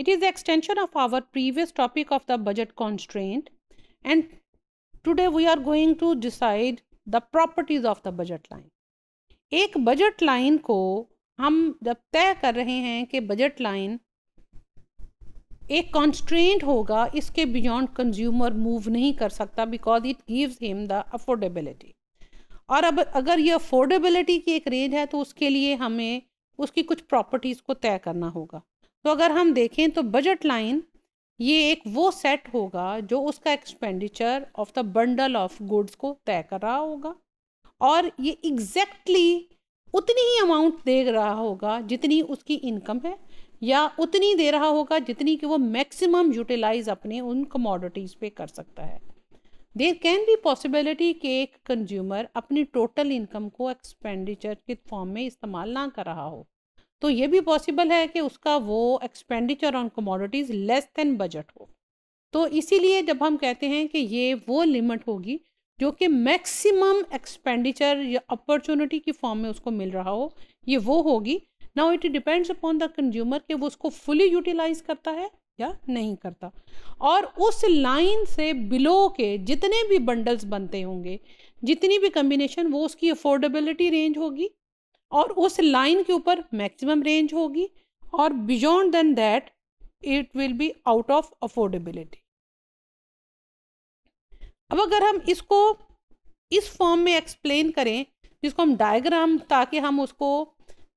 It is the extension of our previous topic of the budget constraint and today we are going to decide the properties of the budget line. एक budget line को हम जब तय कर रहे हैं कि बजट लाइन एक कॉन्स्ट्रेंट होगा इसके बियॉन्ड कंज्यूमर मूव नहीं कर सकता because it gives him the affordability और अब अगर ये अफोर्डेबिलिटी की एक रेंज है तो उसके लिए हमें उसकी कुछ प्रॉपर्टीज़ को तय करना होगा तो अगर हम देखें तो बजट लाइन ये एक वो सेट होगा जो उसका expenditure of the bundle of goods को तय कर रहा होगा और ये एग्जैक्टली exactly उतनी ही अमाउंट दे रहा होगा जितनी उसकी इनकम है या उतनी दे रहा होगा जितनी कि वो मैक्सिमम यूटिलाइज अपने उन कमोडिटीज़ पे कर सकता है देर कैन बी पॉसिबिलिटी कि एक कंज्यूमर अपनी टोटल इनकम को एक्सपेंडिचर के फॉर्म में इस्तेमाल ना कर रहा हो तो ये भी पॉसिबल है कि उसका वो expenditure on commodities less than budget हो तो इसीलिए जब हम कहते हैं कि ये वो लिमिट होगी जो कि मैक्सिमम एक्सपेंडिचर या अपॉर्चुनिटी की फॉर्म में उसको मिल रहा हो ये वो होगी now it depends upon the consumer कि वो उसको फुली यूटिलाइज करता है या नहीं करता और उस लाइन से बिलो के जितने भी बंडल्स बनते होंगे जितनी भी कम्बिनेशन वो उसकी अफोर्डेबिलिटी रेंज होगी और उस लाइन के ऊपर मैक्सिमम रेंज होगी और beyond then that it will be out of affordability अब अगर हम इसको इस फॉर्म में एक्सप्लेन करें जिसको हम डायग्राम ताकि हम उसको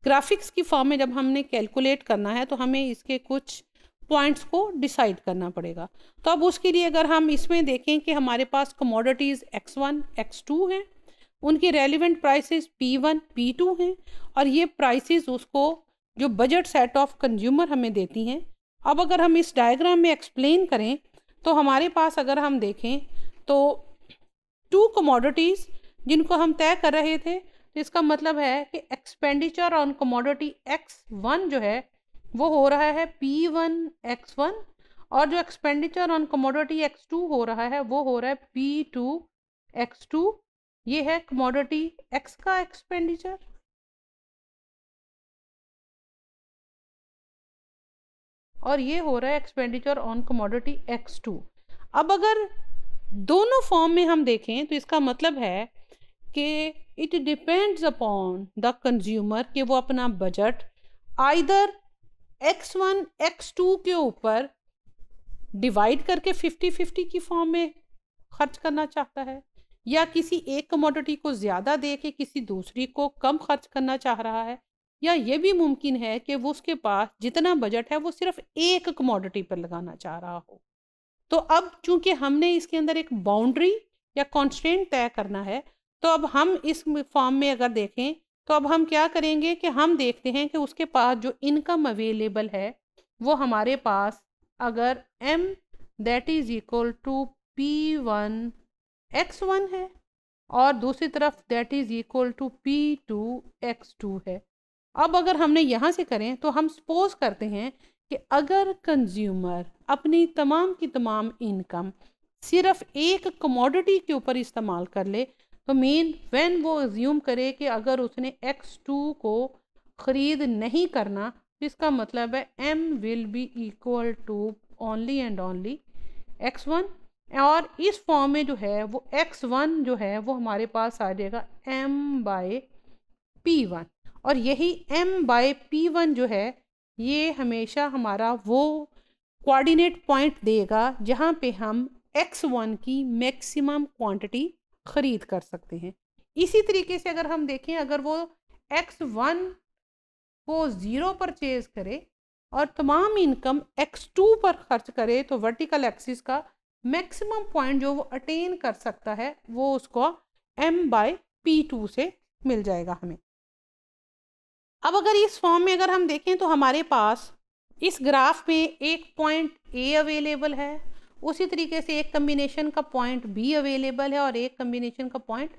ग्राफिक्स की फॉर्म में जब हमने कैलकुलेट करना है तो हमें इसके कुछ पॉइंट्स को डिसाइड करना पड़ेगा तो अब उसके लिए अगर हम इसमें देखें कि हमारे पास commodities X one X two हैं उनके relevant prices P one P two हैं और ये प्राइसेस उसको जो बजट सेट ऑफ कंज्यूमर हमें देती हैं अब अगर हम इस डायग्राम में एक्सप्लेन करें तो हमारे पास अगर हम देखें तो टू कमोडिटीज़ जिनको हम तय कर रहे थे तो इसका मतलब है कि expenditure on commodity X one जो है वो हो रहा है पी वन एक्स वन और जो expenditure on commodity X two हो रहा है वो हो रहा है पी टू एक्स टू ये है कमोडिटी एक्स का एक्सपेंडिचर और ये हो रहा है expenditure on commodity X two अब अगर दोनों फॉर्म में हम देखें तो इसका मतलब है कि it depends upon the consumer कि वो अपना budget either X one X two के ऊपर डिवाइड करके फिफ्टी फिफ्टी की फॉर्म में खर्च करना चाहता है या किसी एक कमोडिटी को ज़्यादा दे के किसी दूसरी को कम खर्च करना चाह रहा है या ये भी मुमकिन है कि वो उसके पास जितना बजट है वो सिर्फ एक कमोडिटी पर लगाना चाह रहा हो तो अब चूंकि हमने इसके अंदर एक बाउंड्री या कॉन्स्टेंट तय करना है तो अब हम इस फॉर्म में अगर देखें तो अब हम क्या करेंगे कि हम देखते हैं कि उसके पास जो इनकम अवेलेबल है वो हमारे पास अगर M that is equal to P one X one है और दूसरी तरफ that is equal to P two X two है अब अगर हमने यहाँ से करें तो हम सपोज करते हैं कि अगर कंज्यूमर अपनी तमाम की तमाम इनकम सिर्फ एक कमोडिटी के ऊपर इस्तेमाल कर ले तो मेन व्हेन वो एज्यूम करे कि अगर उसने एक्स टू को ख़रीद नहीं करना तो इसका मतलब है M will be equal to only and only X one और इस फॉर्म में जो है वो एक्स वन जो है वो हमारे पास आ जाएगा एम बाई पी वन और यही एम बाय पी वन जो है ये हमेशा हमारा वो कोऑर्डिनेट पॉइंट देगा जहाँ पे हम एक्स वन की मैक्सिमम क्वांटिटी ख़रीद कर सकते हैं इसी तरीके से अगर हम देखें अगर वो एक्स वन को ज़ीरो परचेज़ करे और तमाम इनकम एक्स टू पर खर्च करे तो वर्टिकल एक्सिस का मैक्सिमम पॉइंट जो वो अटेन कर सकता है वो उसको एम बाई पी टू से मिल जाएगा हमें अब अगर इस फॉर्म में अगर हम देखें तो हमारे पास इस ग्राफ में एक पॉइंट ए अवेलेबल है उसी तरीके से एक कम्बिनेशन का पॉइंट बी अवेलेबल है और एक कम्बिनेशन का पॉइंट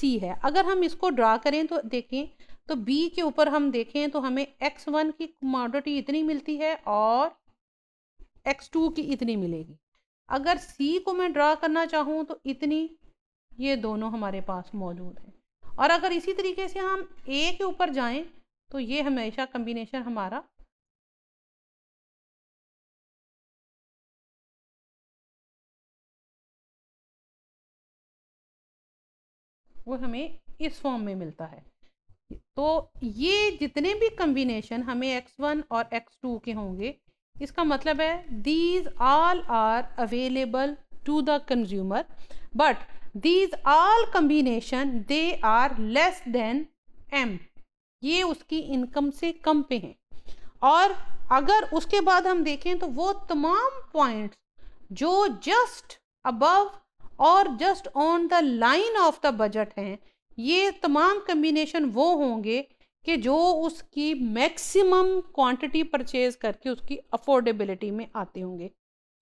सी है अगर हम इसको ड्रा करें तो देखें तो बी के ऊपर हम देखें तो हमें एक्स वन की कमोडिटी इतनी मिलती है और एक्स टू की इतनी मिलेगी अगर सी को मैं ड्रा करना चाहूँ तो इतनी ये दोनों हमारे पास मौजूद है और अगर इसी तरीके से हम ए के ऊपर जाएं तो ये हमेशा कम्बिनेशन हमारा वो हमें इस फॉर्म में मिलता है तो ये जितने भी कम्बिनेशन हमें x1 और x2 के होंगे इसका मतलब है these all are available to the consumer but these all combination they are less than M ये उसकी इनकम से कम पे हैं और अगर उसके बाद हम देखें तो वो तमाम पॉइंट्स जो जस्ट अबव और just on the line of the budget हैं ये तमाम कम्बिनेशन वो होंगे कि जो उसकी मैक्सिमम क्वांटिटी परचेज करके उसकी अफोर्डेबिलिटी में आते होंगे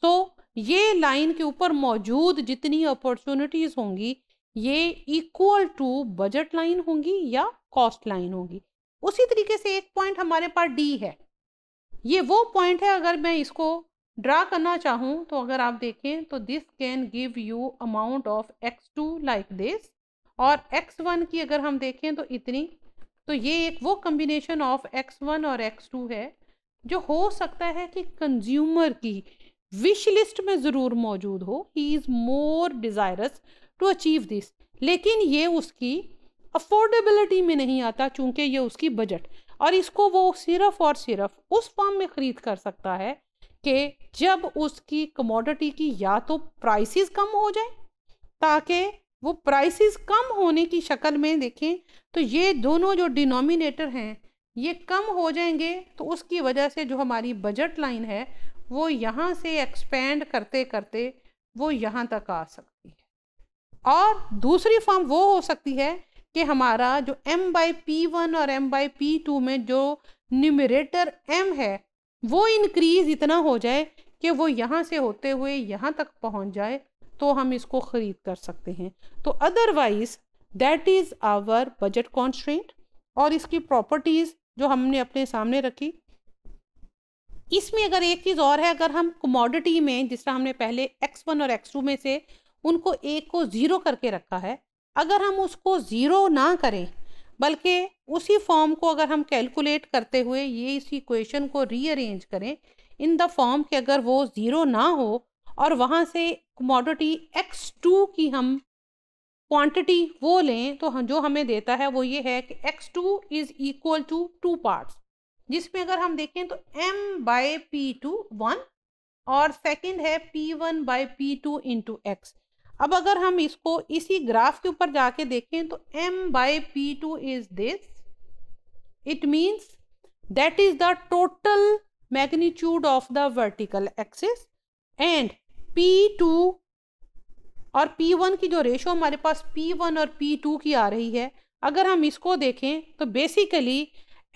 तो ये लाइन के ऊपर मौजूद जितनी अपॉर्चुनिटीज़ होंगी ये इक्वल टू बजट लाइन होंगी या कॉस्ट लाइन होगी उसी तरीके से एक पॉइंट हमारे पास डी है ये वो पॉइंट है अगर मैं इसको ड्रा करना चाहूँ तो अगर आप देखें तो this can give you amount of X two like this और एक्स वन की अगर हम देखें तो इतनी तो ये एक वो कम्बिनेशन ऑफ एक्स वन और एक्स टू है जो हो सकता है कि कंज्यूमर की विश लिस्ट में ज़रूर मौजूद हो he is more desirous to achieve this लेकिन ये उसकी अफोर्डेबिलिटी में नहीं आता चूंकि ये उसकी बजट और इसको वो सिर्फ और सिर्फ उस फॉर्म में ख़रीद कर सकता है कि जब उसकी कमोडिटी की या तो प्राइसेस कम हो जाए ताकि वो प्राइसेस कम होने की शक्ल में देखें तो ये दोनों जो डिनोमिनेटर हैं ये कम हो जाएंगे तो उसकी वजह से जो हमारी बजट लाइन है वो यहाँ से एक्सपेंड करते करते वो यहाँ तक आ सकती है और दूसरी फॉर्म वो हो सकती है कि हमारा जो एम बाई पी वन और एम बाई पी टू में जो न्यूमिरेटर एम है वो इनक्रीज़ इतना हो जाए कि वो यहाँ से होते हुए यहाँ तक पहुँच जाए तो हम इसको ख़रीद कर सकते हैं तो otherwise that is our budget constraint और इसकी प्रॉपर्टीज़ जो हमने अपने सामने रखी इसमें अगर एक चीज़ और है अगर हम कमोडिटी में जिस तरह हमने पहले एक्स वन और एक्स टू में से उनको एक को ज़ीरो करके रखा है अगर हम उसको ज़ीरो ना करें बल्कि उसी फॉर्म को अगर हम कैलकुलेट करते हुए ये इसी क्वेश्चन को रीअरेंज करें इन द फॉर्म के अगर वो ज़ीरो ना हो और वहाँ से कमोडिटी एक्स टू की हम क्वांटिटी वो लें तो जो हमें देता है वो ये है कि X two is equal to two parts जिसमें अगर हम देखें तो M by P two one और सेकंड है P one by P two into X अब अगर हम इसको इसी ग्राफ के ऊपर जाके देखें तो M by P two is this it means that is the total magnitude of the vertical axis and P2 और P1 की जो रेशो हमारे पास P1 और P2 की आ रही है अगर हम इसको देखें तो basically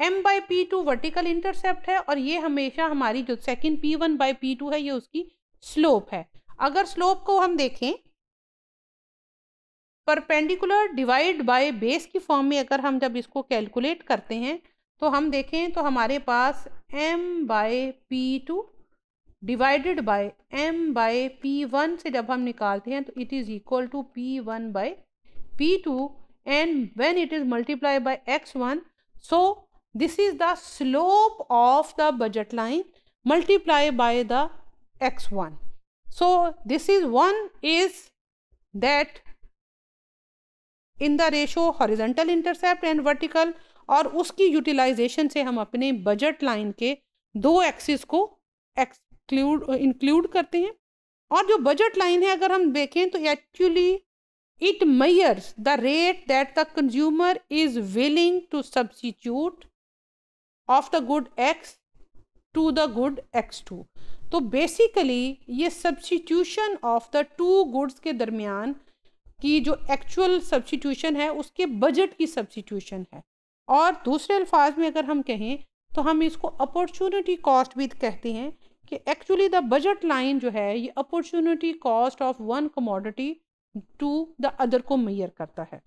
m by P two vertical intercept है और ये हमेशा हमारी जो second P one by P two है ये उसकी स्लोप है अगर स्लोप को हम देखें परपेंडिकुलर डिवाइड बाय बेस की फॉर्म में अगर हम जब इसको कैलकुलेट करते हैं तो हम देखें तो हमारे पास m by P two divided by M by P one से जब हम निकालते हैं तो it is equal to P one by P two and when it is multiply by X one so this is the slope of the budget line multiply by the X one so this is one is that in the ratio horizontal intercept and vertical और उसकी utilisation से हम अपने budget line के दो axis को x clued include करते हैं और जो बजट लाइन है अगर हम देखें तो actually it measures the rate that the consumer is willing to substitute of the good X two the good X two तो बेसिकली ये substitution of the two goods के दरमियान की जो एक्चुअल सब्सिट्यूशन है उसके बजट की सब्सिट्यूशन है और दूसरे अल्फाज में अगर हम कहें तो हम इसको अपॉर्चुनिटी कॉस्ट भी कहते हैं कि एक्चुअली द बजट लाइन जो है ये opportunity cost of one commodity to the other को मैयर करता है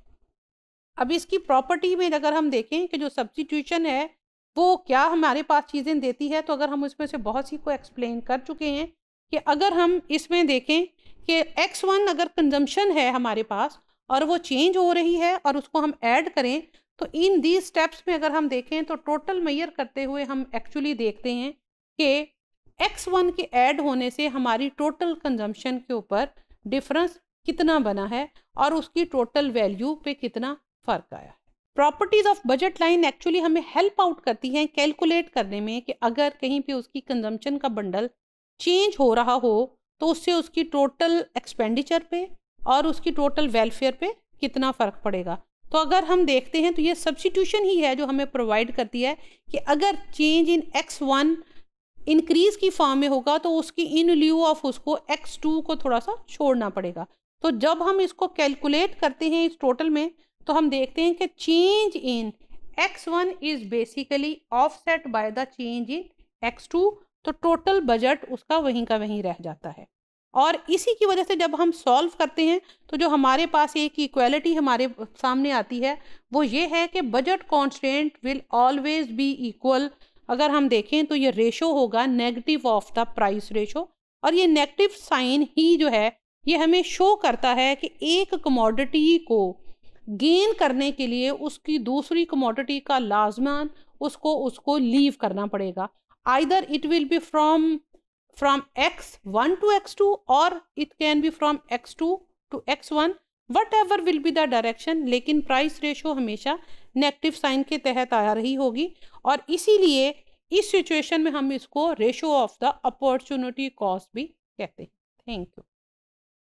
अब इसकी प्रॉपर्टी में अगर हम देखें कि जो सब्सटीट्यूशन है वो क्या हमारे पास चीज़ें देती है तो अगर हम उसमें से बहुत सी को एक्सप्लेन कर चुके हैं कि अगर हम इसमें देखें कि एक्स वन अगर कंजम्पशन है हमारे पास और वो चेंज हो रही है और उसको हम ऐड करें तो इन दी स्टेप्स में अगर हम देखें तो टोटल मैयर करते हुए हम एक्चुअली देखते हैं कि एक्स वन के ऐड होने से हमारी टोटल कंजम्पशन के ऊपर डिफरेंस कितना बना है और उसकी टोटल वैल्यू पे कितना फ़र्क आया है properties of budget line actually हमें हेल्प आउट करती हैं कैलकुलेट करने में कि अगर कहीं पे उसकी कंजम्पशन का बंडल चेंज हो रहा हो तो उससे उसकी टोटल एक्सपेंडिचर पे और उसकी टोटल वेलफेयर पे कितना फ़र्क पड़ेगा तो अगर हम देखते हैं तो ये सब्सिट्यूशन ही है जो हमें प्रोवाइड करती है कि अगर change in X one increase की फॉर्म में होगा तो उसकी इन ल्यू ऑफ उसको एक्स टू को थोड़ा सा छोड़ना पड़ेगा तो जब हम इसको कैलकुलेट करते हैं इस टोटल में तो हम देखते हैं कि change in X one is basically offset by the change in X two तो टोटल बजट उसका वहीं का वहीं रह जाता है और इसी की वजह से जब हम सॉल्व करते हैं तो जो हमारे पास एक इक्वालिटी हमारे सामने आती है वो ये है कि budget constant will always be equal अगर हम देखें तो ये रेशो होगा negative of the price ratio और ये नेगेटिव साइन ही जो है ये हमें शो करता है कि एक कमोडिटी को गेन करने के लिए उसकी दूसरी कमोडिटी का लाजमान उसको उसको लीव करना पड़ेगा either it will be from from X one to X two और it can be from X two to X one whatever will be the direction लेकिन प्राइस रेशो हमेशा नेगेटिव साइन के तहत आ रही होगी और इसीलिए इस सिचुएशन में हम इसको ratio of the opportunity cost भी कहते हैं थैंक यू